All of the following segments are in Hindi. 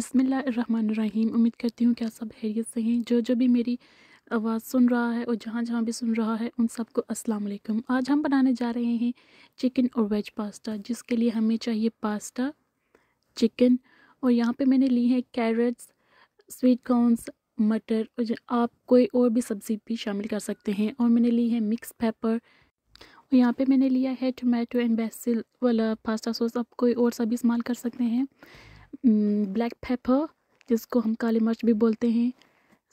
बिसमीम उम्मीद करती हूँ कि आप सब हैरियत से हैं जो जो भी मेरी आवाज़ सुन रहा है और जहाँ जहाँ भी सुन रहा है उन सबको अस्सलाम वालेकुम आज हम बनाने जा रहे हैं चिकन और वेज पास्ता जिसके लिए हमें चाहिए पास्ता चिकन और यहाँ पे मैंने ली है कैरेट्स स्वीट कॉर्नस मटर और आप कोई और भी सब्ज़ी भी शामिल कर सकते हैं और मैंने ली है मिक्स पेपर और यहाँ पर मैंने लिया है टमाटो एंड बेसिल वाला पास्ता सॉस आप कोई और सा इस्तेमाल कर सकते हैं ब्लैक पेपर जिसको हम काली मिर्च भी बोलते हैं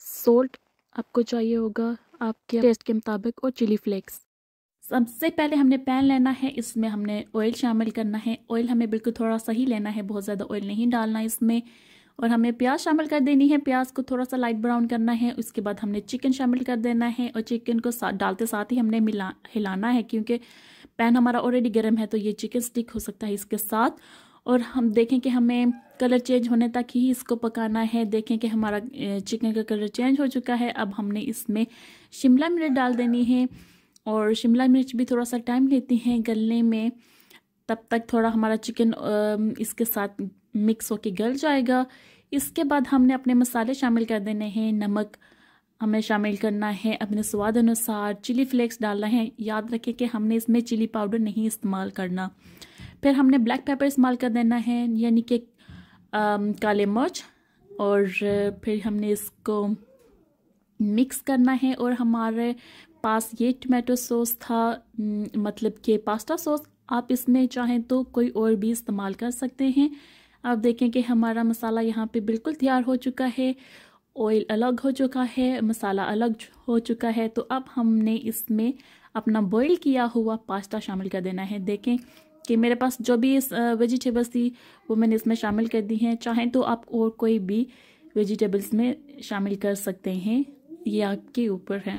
सोल्ट आपको चाहिए होगा आपके टेस्ट के मुताबिक और चिली फ्लेक्स सबसे पहले हमने पैन लेना है इसमें हमने ऑयल शामिल करना है ऑयल हमें बिल्कुल थोड़ा सा ही लेना है बहुत ज़्यादा ऑयल नहीं डालना इसमें और हमें प्याज शामिल कर देनी है प्याज को थोड़ा सा लाइट ब्राउन करना है उसके बाद हमने चिकन शामिल कर देना है और चिकन को साथ डालते साथ ही हमने मिला हिलाना है क्योंकि पैन हमारा ऑलरेडी गर्म है तो ये चिकन स्टिक हो सकता है इसके साथ और हम देखें कि हमें कलर चेंज होने तक ही इसको पकाना है देखें कि हमारा चिकन का कलर चेंज हो चुका है अब हमने इसमें शिमला मिर्च डाल देनी है और शिमला मिर्च भी थोड़ा सा टाइम लेती हैं गलने में तब तक थोड़ा हमारा चिकन इसके साथ मिक्स होके गल जाएगा इसके बाद हमने अपने मसाले शामिल कर देने हैं नमक हमें शामिल करना है अपने स्वाद अनुसार चिली फ्लेक्स डालना है याद रखें कि हमने इसमें चिली पाउडर नहीं इस्तेमाल करना फिर हमने ब्लैक पेपर इस्तेमाल कर देना है यानी कि काले मिर्च और फिर हमने इसको मिक्स करना है और हमारे पास ये टमाटो सॉस था मतलब कि पास्ता सॉस आप इसमें चाहें तो कोई और भी इस्तेमाल कर सकते हैं आप देखें कि हमारा मसाला यहाँ पे बिल्कुल तैयार हो चुका है ऑयल अलग हो चुका है मसाला अलग हो चुका है तो अब हमने इसमें अपना बॉईल किया हुआ पास्ता शामिल कर देना है देखें कि मेरे पास जो भी वेजिटेबल्स थी वो मैंने इसमें शामिल कर दी हैं चाहें तो आप और कोई भी वेजिटेबल्स में शामिल कर सकते हैं ये आपके ऊपर है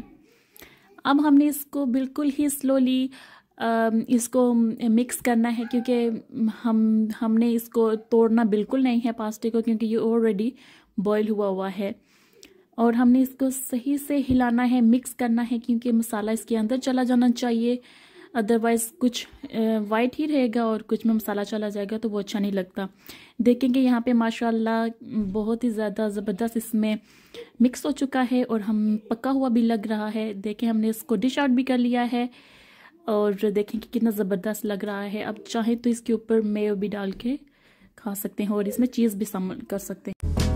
अब हमने इसको बिल्कुल ही स्लोली इसको मिक्स करना है क्योंकि हम हमने इसको तोड़ना बिल्कुल नहीं है पास्ते को क्योंकि ये ऑलरेडी बॉयल हुआ हुआ है और हमने इसको सही से हिलाना है मिक्स करना है क्योंकि मसाला इसके अंदर चला जाना चाहिए अदरवाइज़ कुछ वाइट ही रहेगा और कुछ में मसाला चला जाएगा तो वो अच्छा नहीं लगता देखेंगे यहाँ पे माशाल्लाह बहुत ही ज़्यादा ज़बरदस्त इसमें मिक्स हो चुका है और हम पका हुआ भी लग रहा है देखें हमने इसको डिश आउट भी कर लिया है और देखें कि कितना ज़बरदस्त लग रहा है अब चाहें तो इसके ऊपर मेव भी डाल के खा सकते हैं और इसमें चीज़ भी शामिल कर सकते हैं